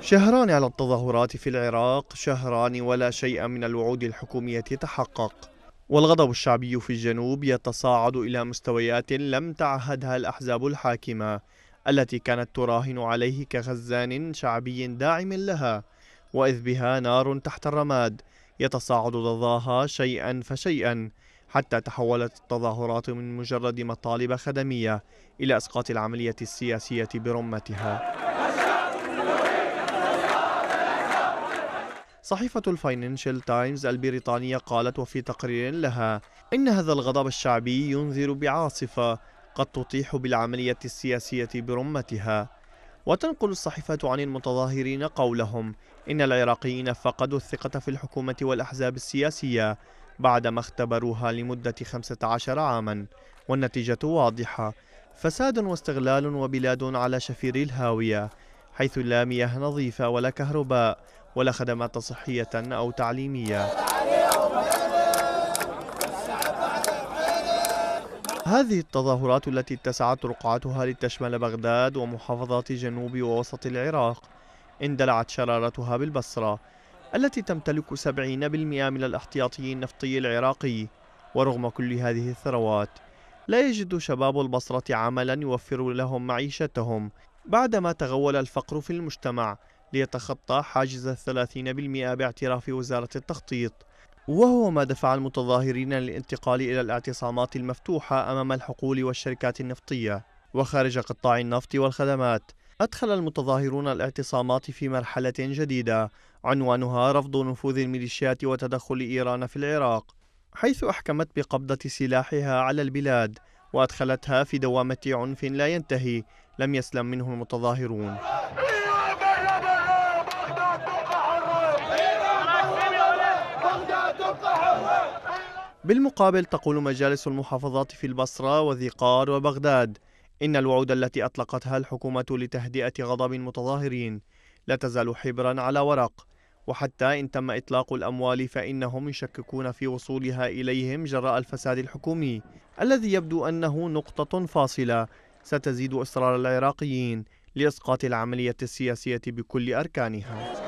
شهران على التظاهرات في العراق شهران ولا شيء من الوعود الحكومية تحقق والغضب الشعبي في الجنوب يتصاعد إلى مستويات لم تعهدها الأحزاب الحاكمة التي كانت تراهن عليه كخزان شعبي داعم لها وإذ بها نار تحت الرماد يتصاعد ضداها شيئا فشيئا حتى تحولت التظاهرات من مجرد مطالب خدمية إلى إسقاط العملية السياسية برمتها صحيفة الفاينانشال تايمز البريطانية قالت وفي تقرير لها إن هذا الغضب الشعبي ينذر بعاصفة قد تطيح بالعملية السياسية برمتها وتنقل الصحيفة عن المتظاهرين قولهم إن العراقيين فقدوا الثقة في الحكومة والأحزاب السياسية بعدما اختبروها لمدة 15 عاما والنتيجة واضحة فساد واستغلال وبلاد على شفير الهاوية حيث لا مياه نظيفة ولا كهرباء ولا خدمات صحية أو تعليمية هذه التظاهرات التي اتسعت رقعتها لتشمل بغداد ومحافظات جنوب ووسط العراق اندلعت شرارتها بالبصرة التي تمتلك 70% من الاحتياطي النفطي العراقي ورغم كل هذه الثروات لا يجد شباب البصرة عملا يوفر لهم معيشتهم بعدما تغول الفقر في المجتمع ليتخطى حاجز الثلاثين بالمئة باعتراف وزارة التخطيط وهو ما دفع المتظاهرين للانتقال إلى الاعتصامات المفتوحة أمام الحقول والشركات النفطية وخارج قطاع النفط والخدمات أدخل المتظاهرون الاعتصامات في مرحلة جديدة عنوانها رفض نفوذ الميليشيات وتدخل إيران في العراق حيث أحكمت بقبضة سلاحها على البلاد وأدخلتها في دوامة عنف لا ينتهي لم يسلم منه المتظاهرون بالمقابل تقول مجالس المحافظات في البصرة وذقار وبغداد إن الوعود التي أطلقتها الحكومة لتهدئة غضب المتظاهرين لا تزال حبرا على ورق وحتى إن تم إطلاق الأموال فإنهم يشككون في وصولها إليهم جراء الفساد الحكومي الذي يبدو أنه نقطة فاصلة ستزيد إصرار العراقيين لإسقاط العملية السياسية بكل أركانها